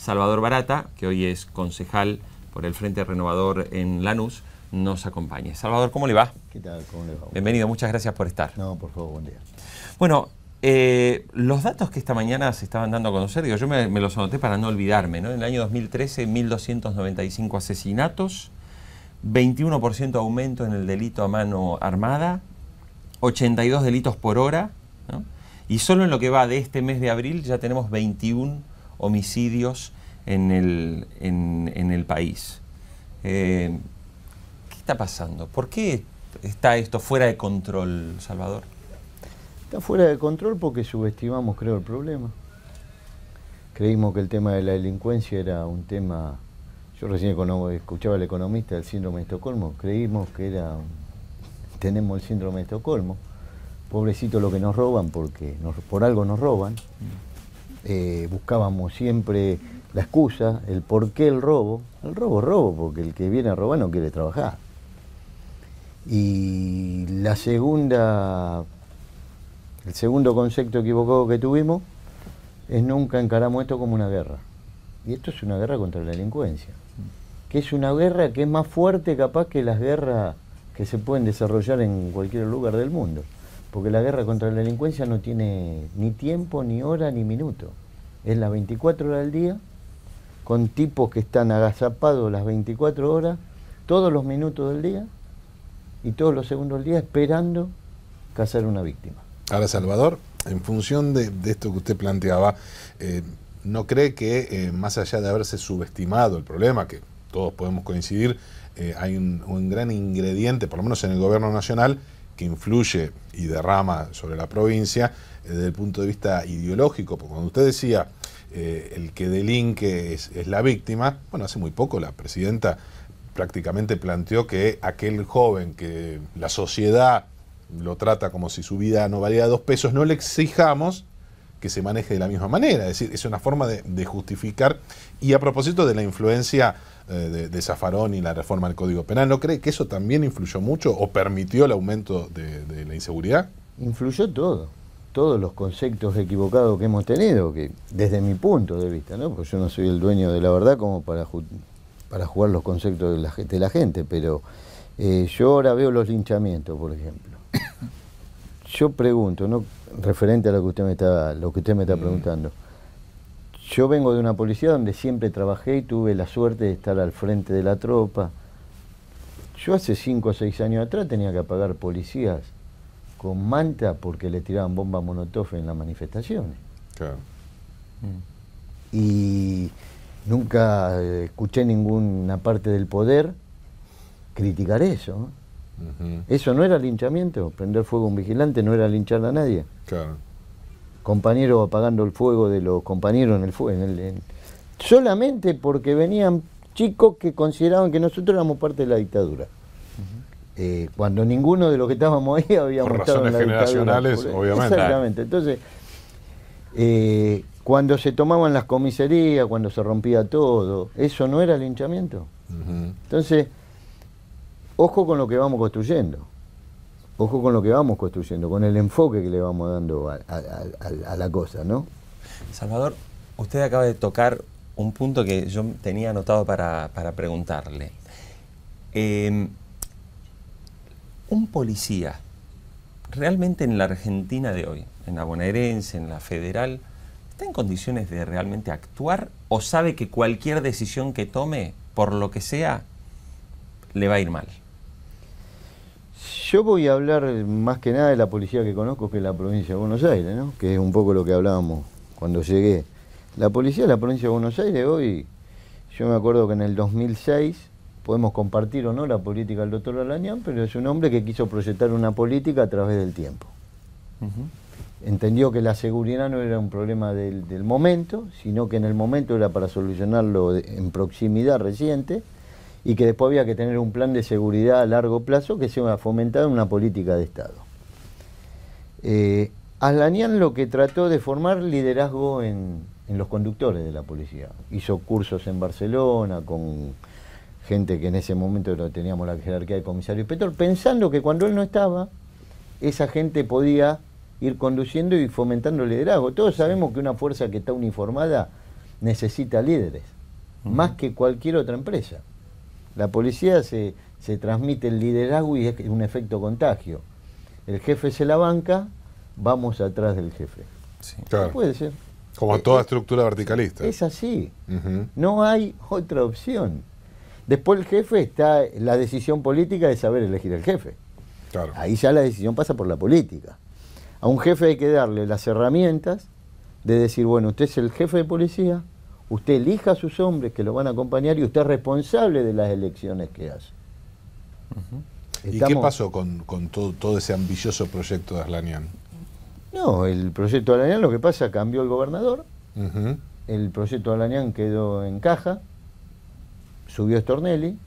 Salvador Barata, que hoy es concejal por el Frente Renovador en Lanús, nos acompaña. Salvador, ¿cómo le va? ¿Qué tal? ¿Cómo le va? Bienvenido, muchas gracias por estar. No, por favor, buen día. Bueno, eh, los datos que esta mañana se estaban dando a conocer, digo, yo me, los anoté para no olvidarme, ¿no? En el año 2013, 1.295 asesinatos, 21% aumento en el delito a mano armada, 82 delitos por hora, Y solo en lo que va de este mes de abril ya tenemos 21 homicidios en el, en, el país. Eh, ¿Qué está pasando? ¿Por qué está esto fuera de control, Salvador? Está fuera de control porque subestimamos, creo, el problema. Creímos que el tema de la delincuencia era un tema, yo recién escuchaba al economista del síndrome de Estocolmo, creímos que era, tenemos el síndrome de Estocolmo, pobrecito lo que nos roban porque por algo nos roban, eh, buscábamos siempre la excusa, el por qué el robo. El robo es robo, porque el que viene a robar no quiere trabajar. Y la segunda, el segundo concepto equivocado que tuvimos es nunca encaramos esto como una guerra. Y esto es una guerra contra la delincuencia, que es una guerra que es más fuerte capaz que las guerras que se pueden desarrollar en cualquier lugar del mundo porque la guerra contra la delincuencia no tiene ni tiempo, ni hora, ni minuto. Es las 24 horas del día, con tipos que están agazapados las 24 horas, todos los minutos del día y todos los segundos del día esperando cazar una víctima. Ahora, Salvador, en función de, esto que usted planteaba, eh, ¿no cree que eh, más allá de haberse subestimado el problema, que todos podemos coincidir, eh, hay un gran ingrediente, por lo menos en el gobierno nacional, influye y derrama sobre la provincia eh, desde el punto de vista ideológico, porque cuando usted decía eh, el que delinque es, la víctima, bueno, hace muy poco la presidenta prácticamente planteó que aquel joven que la sociedad lo trata como si su vida no valiera dos pesos, no le exijamos que se maneje de la misma manera. Es decir, es una forma de, justificar. Y a propósito de la influencia eh, de, Zafarón y la reforma del Código Penal, ¿no cree que eso también influyó mucho o permitió el aumento de, la inseguridad? Influyó todo, todos los conceptos equivocados que hemos tenido, que desde mi punto de vista, ¿no? porque yo no soy el dueño de la verdad como para, para jugar los conceptos de la, de la gente, pero eh, yo ahora veo los linchamientos, por ejemplo. Yo pregunto, ¿no? referente a lo que usted me está, lo que usted me está mm. preguntando. Yo vengo de una policía donde siempre trabajé y tuve la suerte de estar al frente de la tropa. Yo hace cinco o seis años atrás tenía que apagar policías con manta porque le tiraban bombas monotofe en las manifestaciones. Claro. Mm. Y nunca eh, escuché ninguna parte del poder criticar eso. Eso no era linchamiento. Prender fuego a un vigilante no era linchar a nadie. Claro. Compañero apagando el fuego de los compañeros en el fuego. solamente porque venían chicos que consideraban que nosotros éramos parte de la dictadura. Eh, cuando ninguno de los que estábamos ahí habíamos por razones generacionales, obviamente. Exactamente. Entonces, eh, cuando se tomaban las comisarías, cuando se rompía todo, eso no era linchamiento. Entonces, ojo con lo que vamos construyendo, ojo con lo que vamos construyendo, con el enfoque que le vamos dando a, la cosa, ¿no? Salvador, usted acaba de tocar un punto que yo tenía anotado para, preguntarle. Em, un policía, realmente en la Argentina de hoy, en la bonaerense, en la federal, ¿está en condiciones de realmente actuar o sabe que cualquier decisión que tome, por lo que sea, le va a ir mal? Yo voy a hablar más que nada de la policía que conozco, que es la provincia de Buenos Aires, ¿no? que es un poco lo que hablábamos cuando llegué. La policía de la provincia de Buenos Aires hoy, yo me acuerdo que en el 2006 podemos compartir o no la política del doctor Alañán, pero es un hombre que quiso proyectar una política a través del tiempo. Entendió que la seguridad no era un problema del, momento, sino que en el momento era para solucionarlo en proximidad reciente y que después había que tener un plan de seguridad a largo plazo que se hubiera fomentado en una política de Estado. Eh, lo que trató de formar liderazgo en, los conductores de la policía. Hizo cursos en Barcelona con gente que en ese momento no teníamos la jerarquía de comisario inspector, pensando que cuando él no estaba, esa gente podía ir conduciendo y fomentando liderazgo. Todos sabemos que una fuerza que está uniformada necesita líderes, más que cualquier otra empresa. La policía se, transmite el liderazgo y es un efecto contagio. El jefe se la banca, vamos atrás del jefe. Sí. Claro. puede ser. Como eh, toda eh, estructura verticalista. Es así. No hay otra opción. Después el jefe está la decisión política de saber elegir al jefe. Claro. Ahí ya la decisión pasa por la política. A un jefe hay que darle las herramientas de decir, bueno, usted es el jefe de policía, Usted elija a sus hombres que lo van a acompañar y usted es responsable de las elecciones que hace. ¿Y qué pasó con, todo, ese ambicioso proyecto de Arlanian? No, el proyecto de lo que pasa, cambió el gobernador, el proyecto de quedó en caja, subió Stornelli,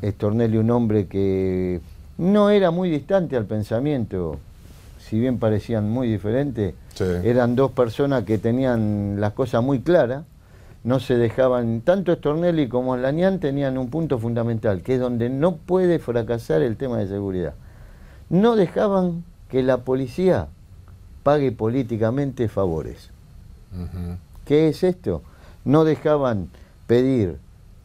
Estornelli, un hombre que no era muy distante al pensamiento, si bien parecían muy diferentes, eran dos personas que tenían las cosas muy claras, no se dejaban, tanto Stornelli como Lanián tenían un punto fundamental, que es donde no puede fracasar el tema de seguridad. No dejaban que la policía pague políticamente favores. ¿Qué es esto? No dejaban pedir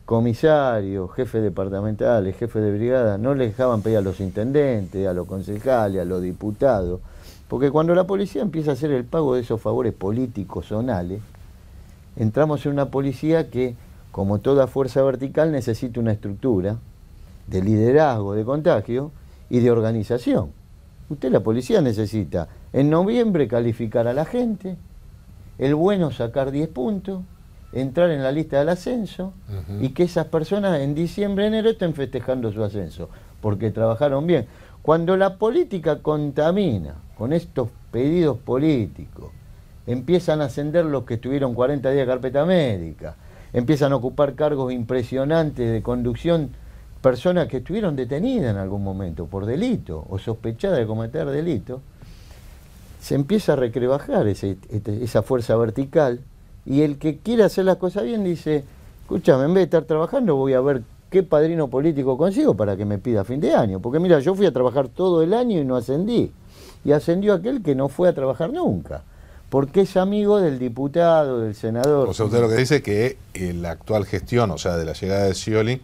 comisarios, jefes departamentales, jefes de brigada, no le dejaban pedir a los intendentes, a los concejales, a los diputados, porque cuando la policía empieza a hacer el pago de esos favores políticos zonales, entramos en una policía que, como toda fuerza vertical, necesita una estructura de liderazgo, de contagio y de organización. Usted, la policía, necesita en noviembre calificar a la gente, el bueno sacar 10 puntos, entrar en la lista del ascenso y que esas personas en diciembre, enero estén festejando su ascenso, porque trabajaron bien. Cuando la política contamina con estos pedidos políticos, empiezan a ascender los que estuvieron 40 días carpeta médica, empiezan a ocupar cargos impresionantes de conducción personas que estuvieron detenidas en algún momento por delito o sospechadas de cometer delito, se empieza a recrebajar este, esa fuerza vertical y el que quiere hacer las cosas bien dice, escúchame, en vez de estar trabajando voy a ver qué padrino político consigo para que me pida fin de año, porque mira, yo fui a trabajar todo el año y no ascendí, y ascendió aquel que no fue a trabajar nunca porque es amigo del diputado, del senador. O sea, usted lo que dice es que la actual gestión, o sea, de la llegada de Scioli,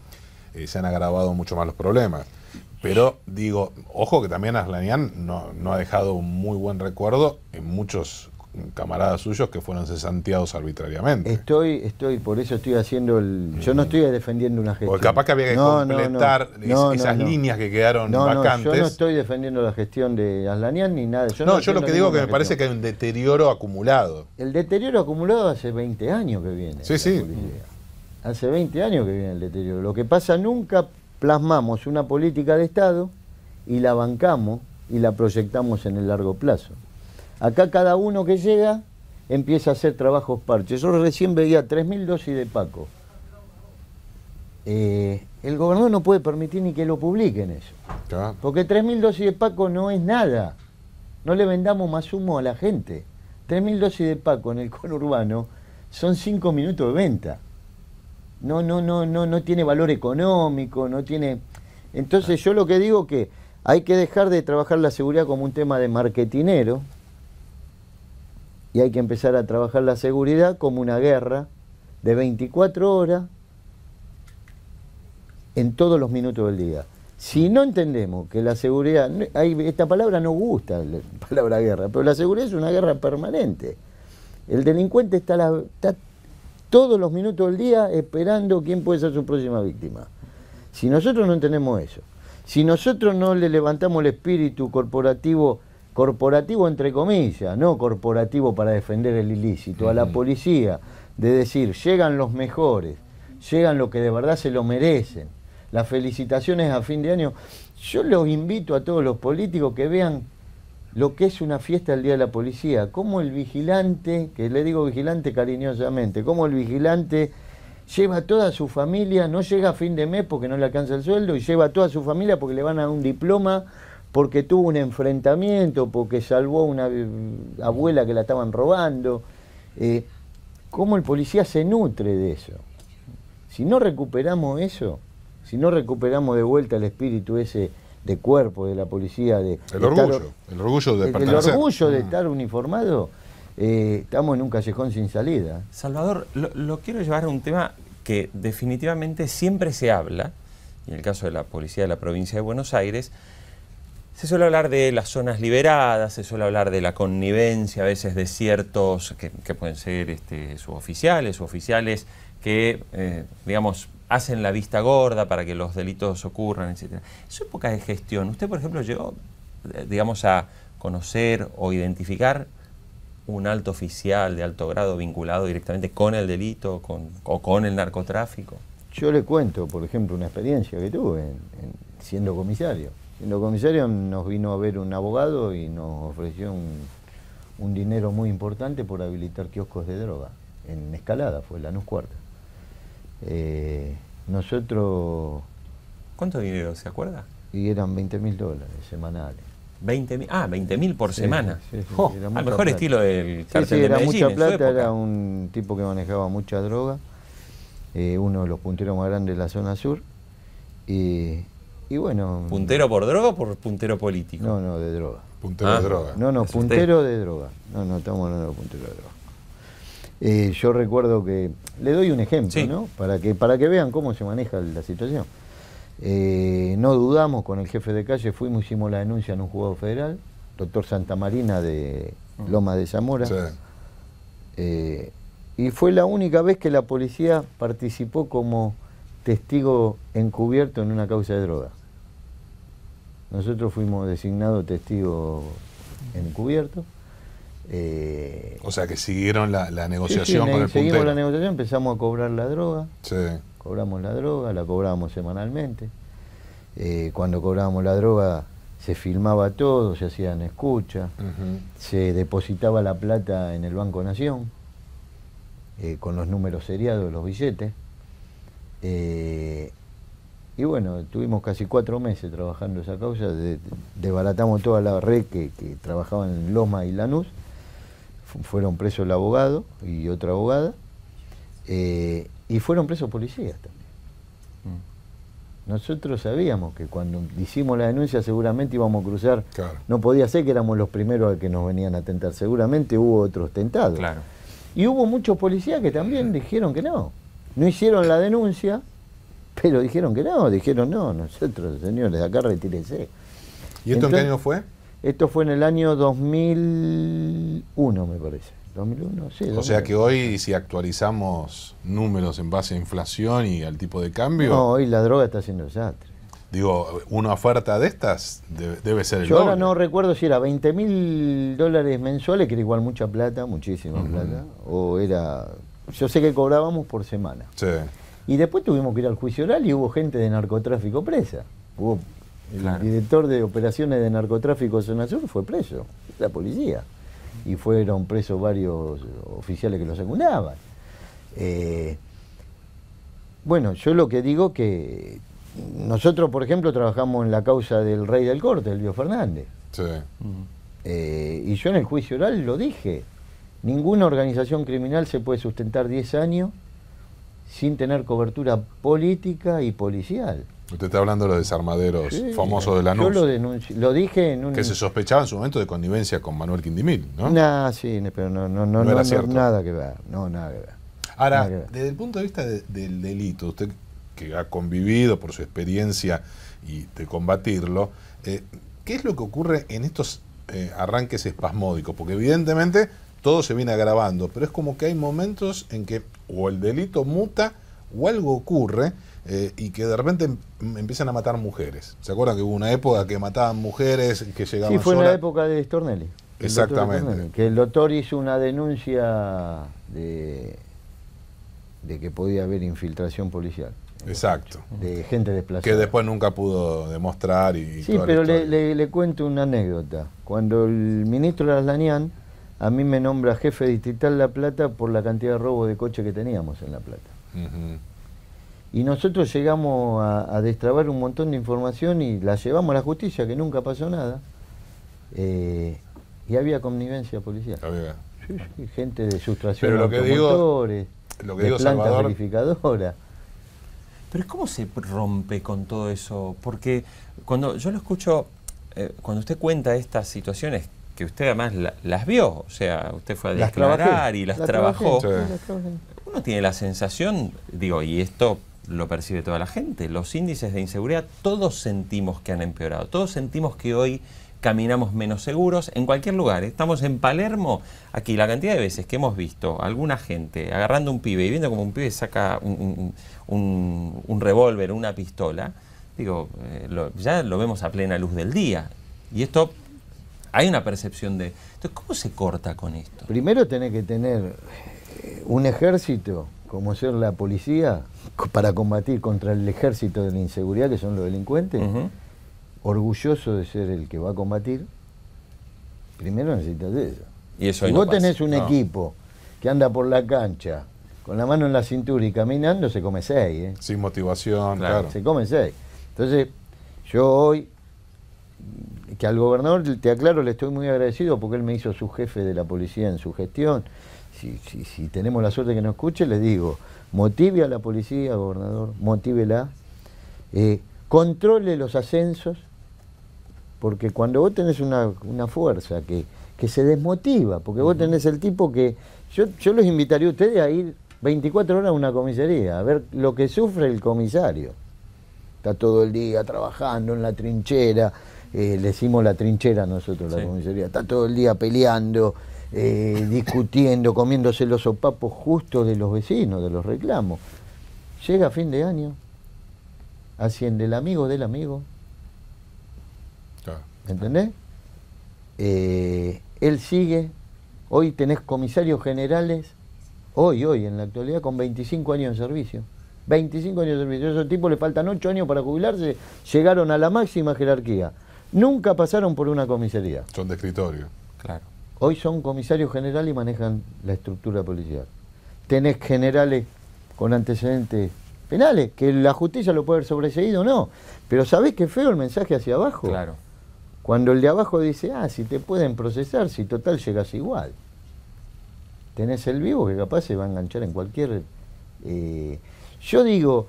eh, se han agravado mucho más los problemas. Pero digo, ojo que también Aslanian no, no ha dejado un muy buen recuerdo en muchos camaradas suyos que fueron cesanteados arbitrariamente. Estoy, estoy, por eso estoy haciendo el. Yo no mm. estoy defendiendo una gestión. Porque capaz que había que completar esas líneas que quedaron vacantes. yo no estoy defendiendo la gestión de Aslanian ni nada. Yo no, yo lo que digo es que me parece que hay un deterioro acumulado. El deterioro acumulado hace 20 años que viene. Sí, sí. Hace 20 años que viene el deterioro. Lo que pasa, nunca plasmamos una política de Estado y la bancamos y la proyectamos en el largo plazo. Acá cada uno que llega empieza a hacer trabajos parches. Yo recién veía 3.000 dosis de Paco. Eh, el gobernador no puede permitir ni que lo publiquen eso. Porque 3.000 dosis de Paco no es nada. No le vendamos más humo a la gente. 3.000 dosis de Paco en el conurbano son 5 minutos de venta. No, no, no, no, no tiene valor económico, no tiene... Entonces ah. yo lo que digo es que hay que dejar de trabajar la seguridad como un tema de marketinero, y hay que empezar a trabajar la seguridad como una guerra de 24 horas en todos los minutos del día. Si no entendemos que la seguridad, esta palabra no gusta, la palabra guerra, pero la seguridad es una guerra permanente. El delincuente está, está todos los minutos del día esperando quién puede ser su próxima víctima. Si nosotros no entendemos eso, si nosotros no le levantamos el espíritu corporativo corporativo entre comillas, no corporativo para defender el ilícito, a la policía, de decir, llegan los mejores, llegan los que de verdad se lo merecen. Las felicitaciones a fin de año. Yo los invito a todos los políticos que vean lo que es una fiesta el Día de la Policía, cómo el vigilante, que le digo vigilante cariñosamente, ...como el vigilante lleva a toda su familia, no llega a fin de mes porque no le alcanza el sueldo, y lleva a toda su familia porque le van a dar un diploma porque tuvo un enfrentamiento, porque salvó a una abuela que la estaban robando. Eh, ¿Cómo el policía se nutre de eso? Si no recuperamos eso, si no recuperamos de vuelta el espíritu ese de cuerpo de la policía, de... El orgullo, el orgullo de estar uniformado, eh, estamos en un callejón sin salida. Salvador, lo, lo quiero llevar a un tema que definitivamente siempre se habla, en el caso de la policía de la provincia de Buenos Aires, se suele hablar de las zonas liberadas, se suele hablar de la connivencia a veces de ciertos que, pueden ser este, suboficiales, suboficiales que, eh, digamos, hacen la vista gorda para que los delitos ocurran, etc. Eso es época de gestión. ¿Usted, por ejemplo, llegó, eh, digamos, a conocer o identificar un alto oficial de alto grado vinculado directamente con el delito o con el narcotráfico? Yo le cuento, por ejemplo, una experiencia que tuve en, siendo comisario en los comisarios nos vino a ver un abogado y nos ofreció un, dinero muy importante por habilitar kioscos de droga. En Escalada fue, la la Cuarta. Eh, nosotros... ¿Cuánto dinero, se acuerda? Y eran 20 mil dólares semanales. 20 ah, 20 mil por semana. Oh, al mejor estilo del Sí, sí, era mucha plata, era un tipo que manejaba mucha droga, eh, uno de los punteros más grandes de la zona sur. Y eh, y bueno. ¿Puntero por droga o por puntero político? No, no, de droga. ¿Puntero de ah. droga? No, no, puntero de droga. No, no, estamos hablando de puntero de droga. Eh, yo recuerdo que. Le doy un ejemplo, ¿no? Para que, para que vean cómo se maneja la situación. Eh, no dudamos con el jefe de calle, fuimos, hicimos la denuncia en un juzgado federal, doctor Santa Marina de mm. Loma de Zamora. Eh, y fue la única vez que la policía participó como testigo encubierto en una causa de droga. Nosotros fuimos designados testigo encubierto. Eh, o sea que siguieron la, negociación con el Seguimos la negociación, empezamos a cobrar la droga. Sí. Cobramos la droga, la cobramos semanalmente. Eh, cuando cobrábamos la droga se filmaba todo, se hacían escuchas, se depositaba la plata en el Banco Nación, eh, con los números seriados, los billetes. Eh, y bueno, tuvimos casi cuatro meses trabajando esa causa, desbaratamos toda la red que, que trabajaba en Loma y Lanús, fueron presos el abogado y otra abogada, eh, y fueron presos policías también. Mm. Nosotros sabíamos que cuando hicimos la denuncia seguramente íbamos a cruzar, no podía ser que éramos los primeros a que nos venían a tentar, seguramente hubo otros tentados. Y hubo muchos policías que también dijeron que no no hicieron la denuncia, pero dijeron que no, dijeron no, nosotros, señores, acá retírense. ¿Y esto Entonces, en qué año fue? Esto fue en el año 2001, me parece. 2001, sí. O sea que hoy, si actualizamos números en base a inflación y al tipo de cambio. No, hoy la droga está haciendo desastre. Digo, una oferta de estas debe, ser el Yo ahora no recuerdo si era 20 mil dólares mensuales, que era igual mucha plata, muchísima plata, o era yo sé que cobrábamos por semana. Y después tuvimos que ir al juicio oral y hubo gente de narcotráfico presa. Hubo el director de operaciones de narcotráfico de Zona Sur fue preso, la policía. Y fueron presos varios oficiales que lo secundaban. Eh, bueno, yo lo que digo que nosotros, por ejemplo, trabajamos en la causa del rey del corte, el Elvio Fernández. Eh, y yo en el juicio oral lo dije. Ninguna organización criminal se puede sustentar 10 años sin tener cobertura política y policial. Usted está hablando de los desarmaderos famosos de la Yo lo, denuncié. dije en un... Que se sospechaba en su momento de connivencia con Manuel Quindimil, ¿no? No, sí, pero no, no, no, no, no nada que ver, no, nada que ver. Ahora, desde el punto de vista del delito, usted que ha convivido por su experiencia y de combatirlo, eh, ¿qué es lo que ocurre en estos eh, arranques espasmódicos? Porque evidentemente todo se viene agravando, pero es como que hay momentos en que o el delito muta o algo ocurre eh, y que de repente em, empiezan a matar mujeres. ¿Se acuerdan que hubo una época que mataban mujeres que llegaban Sí, fue en la época de Stornelli. Exactamente. que el doctor hizo una denuncia de, de que podía haber infiltración policial. Exacto. De gente desplazada. Que después nunca pudo demostrar. Y sí, pero le, cuento una anécdota. Cuando el ministro Laslanian a mí me nombra jefe distrital La Plata por la cantidad de robo de coche que teníamos en La Plata. Y nosotros llegamos a, destrabar un montón de información y la llevamos a la justicia, que nunca pasó nada. Eh, y había connivencia policial. gente de sustracción de que digo, lo que digo, Pero ¿cómo se rompe con todo eso? Porque cuando yo lo escucho, eh, cuando usted cuenta estas situaciones que usted además las vio, o sea, usted fue a declarar y las, trabajó. Uno tiene la sensación, digo, y esto lo percibe toda la gente, los índices de inseguridad todos sentimos que han empeorado, todos sentimos que hoy caminamos menos seguros en cualquier lugar. Estamos en Palermo, aquí la cantidad de veces que hemos visto a alguna gente agarrando un pibe y viendo como un pibe saca un, un, revólver, una pistola, digo, eh, ya lo vemos a plena luz del día. Y esto hay una percepción de... Entonces, ¿cómo se corta con esto? Primero tenés que tener eh, un ejército, como ser la policía, para combatir contra el ejército de la inseguridad, que son los delincuentes, orgulloso de ser el que va a combatir, primero necesitas eso. Y eso si vos tenés un equipo que anda por la cancha, con la mano en la cintura y caminando, se come seis. ¿eh? Sin motivación, claro. Se come seis. Entonces, yo hoy que al gobernador, te aclaro, le estoy muy agradecido porque él me hizo su jefe de la policía en su gestión. Si, tenemos la suerte que nos escuche, le digo, motive a la policía, gobernador, motívela, eh, controle los ascensos, porque cuando vos tenés una, fuerza que, que, se desmotiva, porque vos tenés el tipo que... Yo, yo los invitaría a ustedes a ir 24 horas a una comisaría, a ver lo que sufre el comisario. Está todo el día trabajando en la trinchera, eh, le decimos la trinchera nosotros, la comisaría, está todo el día peleando, eh, discutiendo, comiéndose los sopapos justos de los vecinos, de los reclamos. Llega fin de año, asciende el amigo del amigo. ¿Me ¿Entendés? Eh, él sigue, hoy tenés comisarios generales, hoy, hoy, en la actualidad, con 25 años de servicio. 25 años de servicio. A esos tipos le faltan 8 años para jubilarse, llegaron a la máxima jerarquía nunca pasaron por una comisaría. Son de escritorio. Claro. Hoy son comisarios generales y manejan la estructura policial. Tenés generales con antecedentes penales, que la justicia lo puede haber sobreseído o no. Pero ¿sabés qué feo el mensaje hacia abajo? Claro. Cuando el de abajo dice, ah, si te pueden procesar, si total llegas igual. Tenés el vivo que capaz se va a enganchar en cualquier... Eh, yo digo,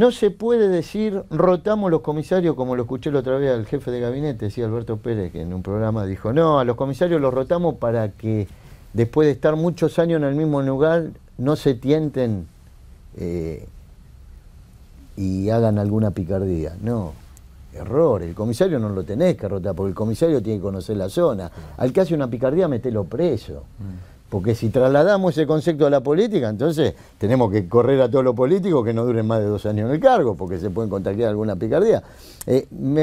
no se puede decir rotamos los comisarios como lo escuché la otra vez al jefe de gabinete, decía Alberto Pérez, que en un programa dijo, no, a los comisarios los rotamos para que después de estar muchos años en el mismo lugar no se tienten eh, y hagan alguna picardía. No, error, el comisario no lo tenés que rotar, porque el comisario tiene que conocer la zona. Al que hace una picardía, metelo preso. Mm. Porque si trasladamos ese concepto a la política, entonces tenemos que correr a todos los políticos que no duren más de dos años en el cargo, porque se pueden contagiar alguna picardía. Eh, me,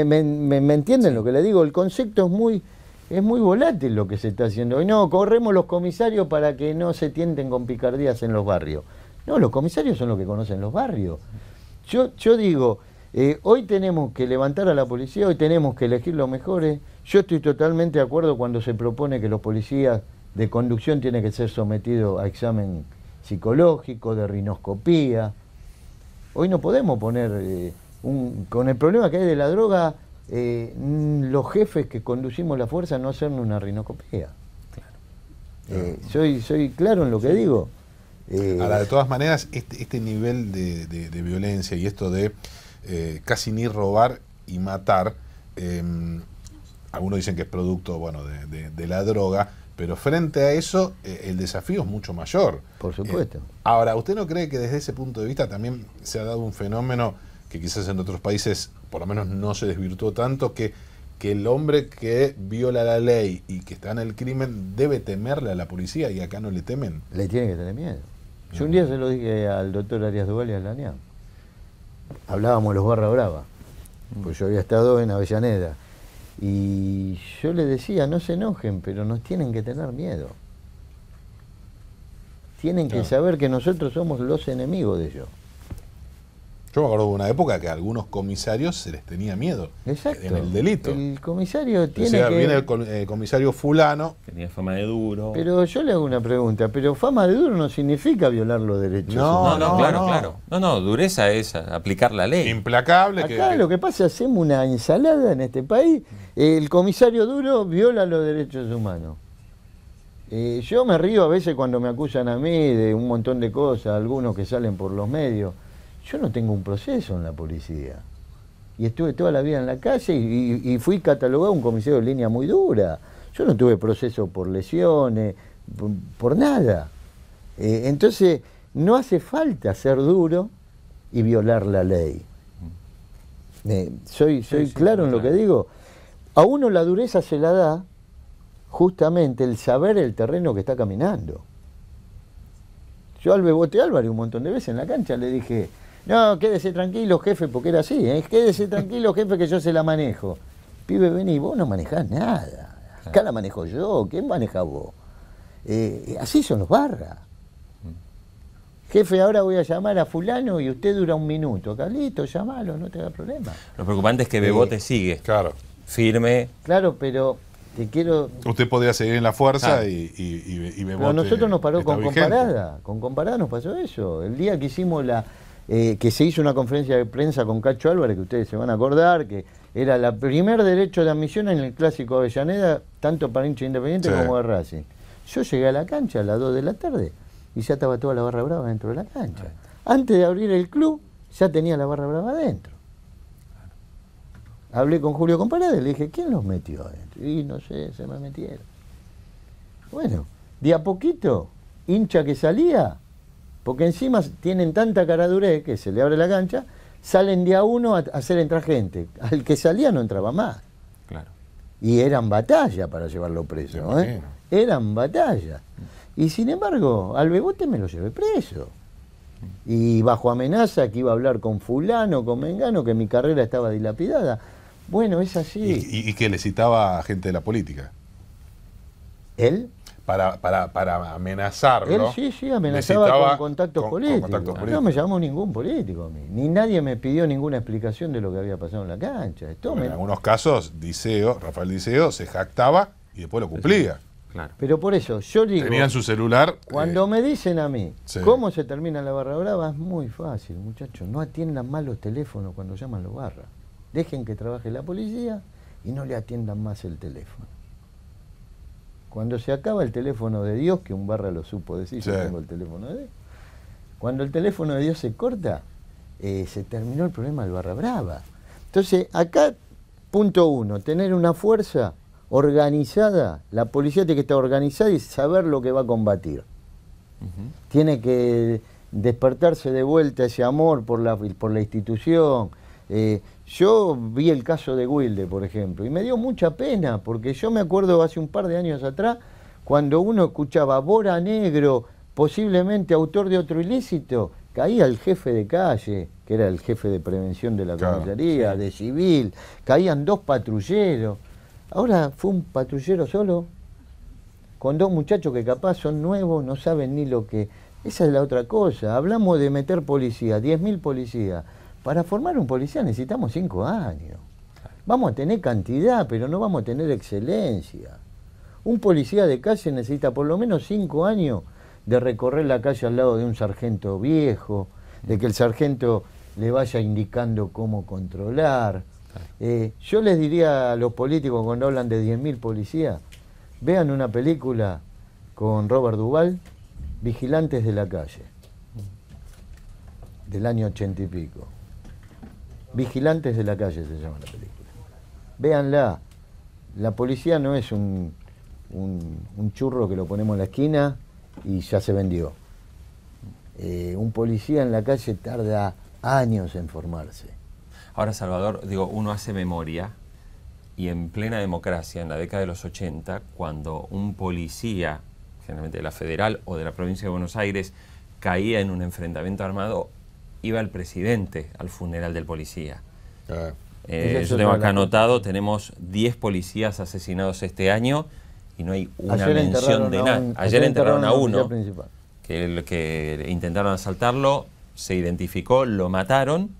entienden lo que le digo? El concepto es muy, es muy volátil lo que se está haciendo. hoy. no, corremos los comisarios para que no se tienten con picardías en los barrios. No, los comisarios son los que conocen los barrios. Yo, yo digo, eh, hoy tenemos que levantar a la policía, hoy tenemos que elegir los mejores. Yo estoy totalmente de acuerdo cuando se propone que los policías de conducción tiene que ser sometido a examen psicológico, de rinoscopía. Hoy no podemos poner, eh, un, con el problema que hay de la droga, eh, los jefes que conducimos la fuerza no hacen una rinoscopía. Eh, soy, soy claro en lo que digo. Ahora, de todas maneras, este, este nivel de, violencia y esto de casi ni robar y matar, algunos dicen que es producto bueno, de la droga, pero frente a eso, eh, el desafío es mucho mayor. Por eh, supuesto. ahora, ¿usted no cree que desde ese punto de vista también se ha dado un fenómeno que quizás en otros países por lo menos no se desvirtuó tanto, que, que el hombre que viola la ley y que está en el crimen debe temerle a la policía y acá no le temen? Le tiene que tener miedo. Yo un día se lo dije al doctor Arias Duval y a Lanián. Hablábamos los barra brava, mm. pues yo había estado en Avellaneda y yo le decía, no se enojen, pero nos tienen que tener miedo. Tienen que saber que nosotros somos los enemigos de ellos. Yo me acuerdo de una época que a algunos comisarios se les tenía miedo eh, en el delito. El comisario tiene Viene el eh, comisario fulano. Tenía fama de duro. Pero yo le hago una pregunta, pero fama de duro no significa violar los derechos. No, no, no, claro, claro. No, no, dureza es aplicar la ley. Implacable. Acá lo que pasa hacemos una ensalada en este país el comisario Duro viola los derechos humanos. Eh, yo me río a veces cuando me acusan a mí de un montón de cosas, algunos que salen por los medios. Yo no tengo un proceso en la policía. Y estuve toda la vida en la calle y, fui catalogado un comisario de línea muy dura. Yo no tuve proceso por lesiones, por, nada. Eh, entonces, no hace falta ser duro y violar la ley. Eh, soy soy claro en lo que digo. A uno la dureza se la da justamente el saber el terreno que está caminando. Yo al Bebote Álvarez un montón de veces en la cancha le dije, no, quédese tranquilo, jefe, porque era así, ¿eh? quédese tranquilo, jefe, que yo se la manejo. Pibe, vení, vos no manejás nada. Acá la manejo yo, ¿quién maneja vos? Eh, eh, así son los barras. Jefe, ahora voy a llamar a fulano y usted dura un minuto. Carlito, llámalo llamalo, no te da problema. Lo preocupante es que Bebote sigue. Claro firme. Claro, pero te quiero. Usted podría seguir en la fuerza y, ah. me y, y me Pero nosotros nos paró con comparada, con comparada nos pasó eso. El día que hicimos la. Eh, que se hizo una conferencia de prensa con Cacho Álvarez, que ustedes se van a acordar, que era el primer derecho de admisión en el clásico Avellaneda, tanto para hincha independiente como de Racing. Yo llegué a la cancha a las 2 de la tarde y ya estaba toda la barra brava dentro de la cancha. Ah. Antes de abrir el club, ya tenía la barra brava dentro hablé con Julio y le dije, ¿quién los metió? Y no sé, se me metieron. Bueno, de a poquito, hincha que salía, porque encima tienen tanta caradurez que se le abre la cancha, salen de a uno a hacer entrar gente. Al que salía no entraba más. Claro. Y eran batalla para llevarlo preso. ¿eh? Eran batalla. Y sin embargo, al Bebote me lo llevé preso. Mm. Y bajo amenaza que iba a hablar con fulano, con mengano, que mi carrera estaba dilapidada. Bueno, es así. Y, que le citaba a gente de la política. ¿Él? Para, para, para amenazarlo. Él sí, sí, amenazaba con contactos, políticos. No me llamó ningún político a mí. Ni nadie me pidió ninguna explicación de lo que había pasado en la cancha. En algunos casos, Diceo, Rafael Diceo se jactaba y después lo cumplía. Claro. Pero por eso, yo digo. Tenían su celular. Cuando eh, me dicen a mí cómo se termina la barra brava, es muy fácil, muchachos. No atiendan mal los teléfonos cuando llaman los barra Dejen que trabaje la policía y no le atiendan más el teléfono. Cuando se acaba el teléfono de Dios, que un barra lo supo decir, el teléfono de Dios, cuando el teléfono de Dios se corta, eh, se terminó el problema del barra brava. Entonces, acá, punto uno, tener una fuerza organizada, la policía tiene que estar organizada y saber lo que va a combatir. Tiene que despertarse de vuelta ese amor por la, por la institución, eh, yo vi el caso de Wilde, por ejemplo, y me dio mucha pena, porque yo me acuerdo hace un par de años atrás, cuando uno escuchaba Bora Negro, posiblemente autor de otro ilícito, caía el jefe de calle, que era el jefe de prevención de la comisaría, de civil, caían dos patrulleros. Ahora fue un patrullero solo, con dos muchachos que capaz son nuevos, no saben ni lo que... Esa es la otra cosa. Hablamos de meter policía, 10.000 policías. Para formar un policía necesitamos cinco años. Vamos a tener cantidad, pero no vamos a tener excelencia. Un policía de calle necesita por lo menos cinco años de recorrer la calle al lado de un sargento viejo, de que el sargento le vaya indicando cómo controlar. Eh, yo les diría a los políticos cuando hablan de 10.000 policías, vean una película con Robert Duval, Vigilantes de la Calle, del año ochenta y pico. Vigilantes de la calle se llama la película. Véanla. La policía no es un, un, churro que lo ponemos en la esquina y ya se vendió. Eh, un policía en la calle tarda años en formarse. Ahora, Salvador, digo, uno hace memoria y en plena democracia, en la década de los 80, cuando un policía, generalmente de la federal o de la provincia de Buenos Aires, caía en un enfrentamiento armado, iba el presidente al funeral del policía. Ah. Eh, es un yo tengo acá anotado, tenemos 10 policías asesinados este año y no hay una mención de nada. Ayer, enterraron a uno que, que intentaron asaltarlo, se identificó, lo mataron,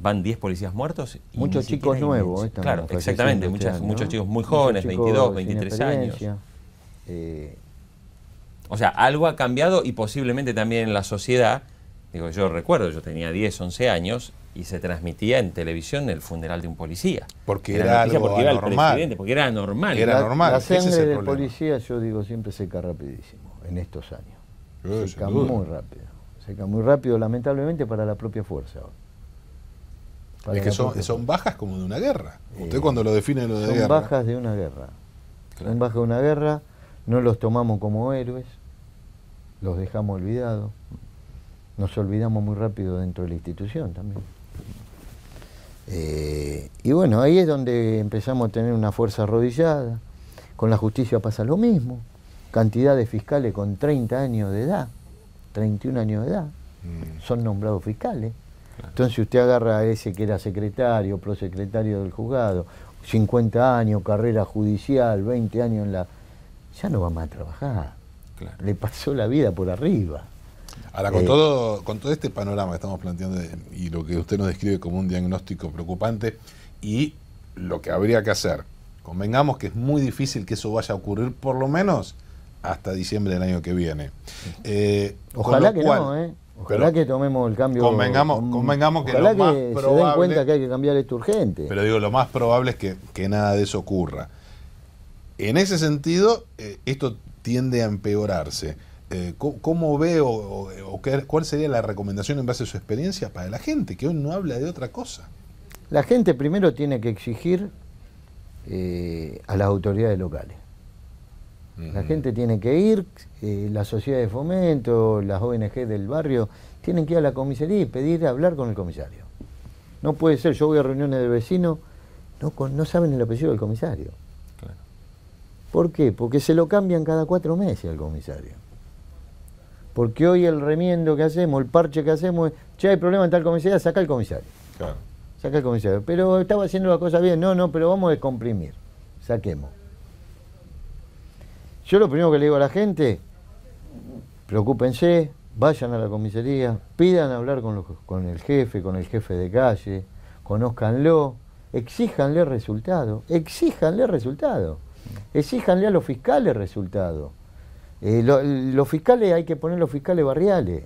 van 10 policías muertos. Y muchos chicos nuevos. Están claro, exactamente, este muchos chicos muy jóvenes, 22, 23 años. Eh, o sea, algo ha cambiado y posiblemente también en la sociedad Digo, yo recuerdo, yo tenía 10, 11 años y se transmitía en televisión el funeral de un policía. Porque era, normal porque Era normal. Era normal. La, del policía, yo digo, siempre seca rapidísimo en estos años. seca muy rápido. Seca muy rápido, lamentablemente, para la propia fuerza. es que son, bajas como de una guerra. Usted cuando lo define lo de son Son bajas de una guerra. Son bajas de una guerra, no los tomamos como héroes, los dejamos olvidados nos olvidamos muy rápido dentro de la institución también. Eh, y bueno, ahí es donde empezamos a tener una fuerza arrodillada. Con la justicia pasa lo mismo. Cantidad de fiscales con 30 años de edad, 31 años de edad, mm. son nombrados fiscales. Entonces usted agarra a ese que era secretario, prosecretario del juzgado, 50 años, carrera judicial, 20 años en la... Ya no va más a trabajar. Le pasó la vida por arriba. Ahora, con, eh, todo, con todo este panorama que estamos planteando y lo que usted nos describe como un diagnóstico preocupante y lo que habría que hacer, convengamos que es muy difícil que eso vaya a ocurrir por lo menos hasta diciembre del año que viene. Eh, ojalá que no, ¿eh? Ojalá que tomemos el cambio. Convengamos, convengamos que, ojalá que se den cuenta que hay que cambiar esto urgente. Pero digo, lo más probable es que, nada de eso ocurra. En ese sentido, esto tiende a empeorarse. Eh, ¿cómo ve o, cuál sería la recomendación en base a su experiencia para la gente que hoy no habla de otra cosa? La gente primero tiene que exigir eh, a las autoridades locales. La gente tiene que ir, eh, la sociedad de fomento, las ONG del barrio, tienen que ir a la comisaría y pedir hablar con el comisario. No puede ser, yo voy a reuniones de vecinos, no, saben el apellido del comisario. ¿Por qué? Porque se lo cambian cada cuatro meses al comisario. Porque hoy el remiendo que hacemos, el parche que hacemos, ya hay problema en tal comisaría, saca el comisario. Claro. Saca el comisario. Pero estaba haciendo la cosa bien, no, no, pero vamos a descomprimir. Saquemos. Yo lo primero que le digo a la gente, preocúpense, vayan a la comisaría, pidan hablar con, los, con el jefe, con el jefe de calle, conózcanlo, exíjanle resultado, exíjanle resultado, exíjanle a los fiscales resultado. Eh, los fiscales hay que poner los fiscales barriales.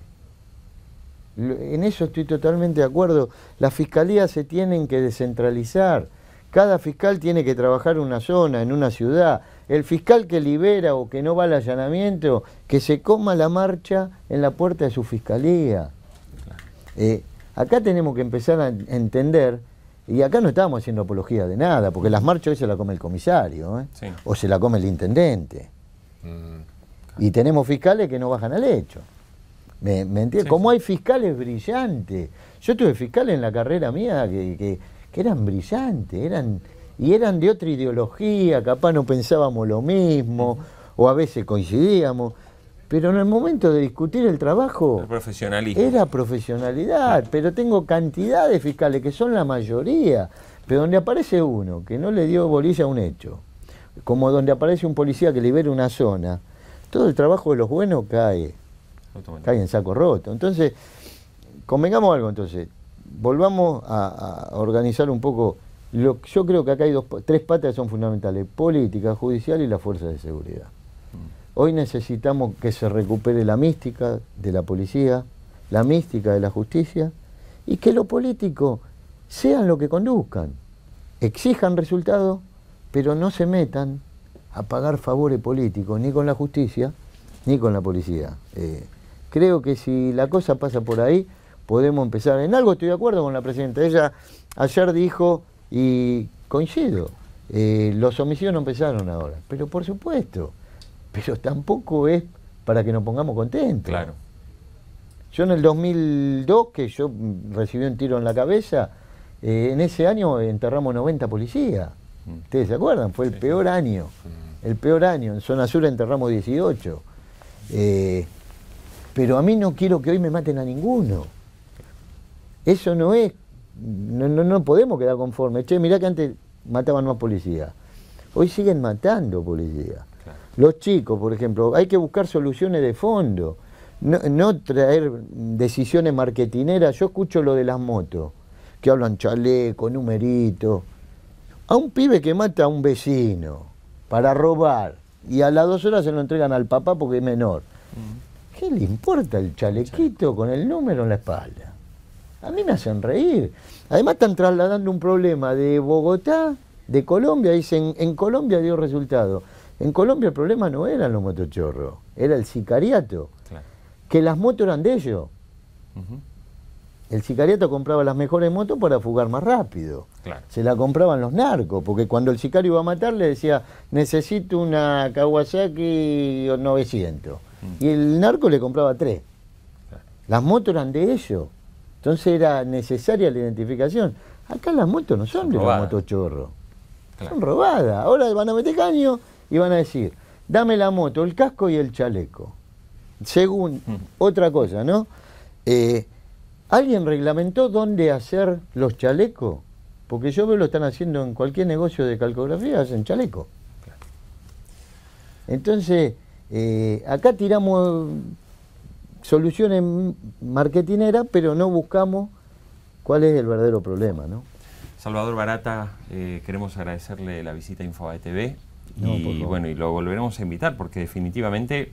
En eso estoy totalmente de acuerdo. Las fiscalías se tienen que descentralizar. Cada fiscal tiene que trabajar en una zona, en una ciudad. El fiscal que libera o que no va al allanamiento, que se coma la marcha en la puerta de su fiscalía. Eh, acá tenemos que empezar a entender, y acá no estamos haciendo apología de nada, porque las marchas se la come el comisario, ¿eh? o se la come el intendente. Mm. Y tenemos fiscales que no bajan al hecho. ¿Me, entiendes? Como hay fiscales brillantes. Yo tuve fiscales en la carrera mía que, eran brillantes, eran y eran de otra ideología, capaz no pensábamos lo mismo, o a veces coincidíamos, pero en el momento de discutir el trabajo... El profesionalismo. Era profesionalidad, pero tengo cantidad de fiscales que son la mayoría, pero donde aparece uno que no le dio bolilla a un hecho, como donde aparece un policía que libera una zona, todo el trabajo de los buenos cae, cae en saco roto. Entonces, convengamos algo entonces, volvamos a, organizar un poco, lo, yo creo que acá hay tres patas que son fundamentales, política, judicial y la fuerza de seguridad. Mm. Hoy necesitamos que se recupere la mística de la policía, la mística de la justicia y que lo político sean lo que conduzcan. Exijan resultados, pero no se metan a pagar favores políticos, ni con la justicia, ni con la policía. Eh, creo que si la cosa pasa por ahí, podemos empezar. En algo estoy de acuerdo con la presidenta. Ella ayer dijo, y coincido, eh, los homicidios no empezaron ahora. Pero por supuesto, pero tampoco es para que nos pongamos contentos. Claro. Yo en el 2002, que yo recibí un tiro en la cabeza, eh, en ese año enterramos 90 policías. Ustedes se acuerdan, fue el peor año, el peor año. En Zona Sur enterramos 18. Eh, pero a mí no quiero que hoy me maten a ninguno. Eso no es, no, podemos quedar conformes. Che, mirá que antes mataban más policías. Hoy siguen matando policías. Los chicos, por ejemplo, hay que buscar soluciones de fondo. No, no, traer decisiones marketineras. Yo escucho lo de las motos, que hablan chaleco, numerito a un pibe que mata a un vecino para robar y a las dos horas se lo entregan al papá porque es menor. Mm. ¿Qué le importa el chalequito con el número en la espalda? A mí me hacen reír. Además están trasladando un problema de Bogotá, de Colombia, dicen, en Colombia dio resultado. En Colombia el problema no eran los motochorros, era el sicariato. Que las motos eran de ellos el sicariato compraba las mejores motos para fugar más rápido. Se la compraban los narcos, porque cuando el sicario iba a matar le decía, necesito una Kawasaki 900. Mm. Y el narco le compraba tres. Las motos eran de ellos. Entonces era necesaria la identificación. Acá las motos no son, de robadas. motochorros. Son robadas. Ahora van a meter caño y van a decir, dame la moto, el casco y el chaleco. Según mm. otra cosa, ¿no? Eh, ¿Alguien reglamentó dónde hacer los chalecos? Porque yo veo lo están haciendo en cualquier negocio de calcografía, hacen chaleco. Entonces, eh, acá tiramos soluciones marketineras, pero no buscamos cuál es el verdadero problema, Salvador Barata, eh, queremos agradecerle la visita a y bueno, y lo volveremos a invitar porque definitivamente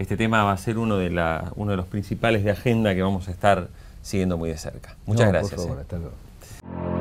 este tema va a ser uno de, los principales de agenda que vamos a estar siguiendo muy de cerca. Muchas gracias. Eh.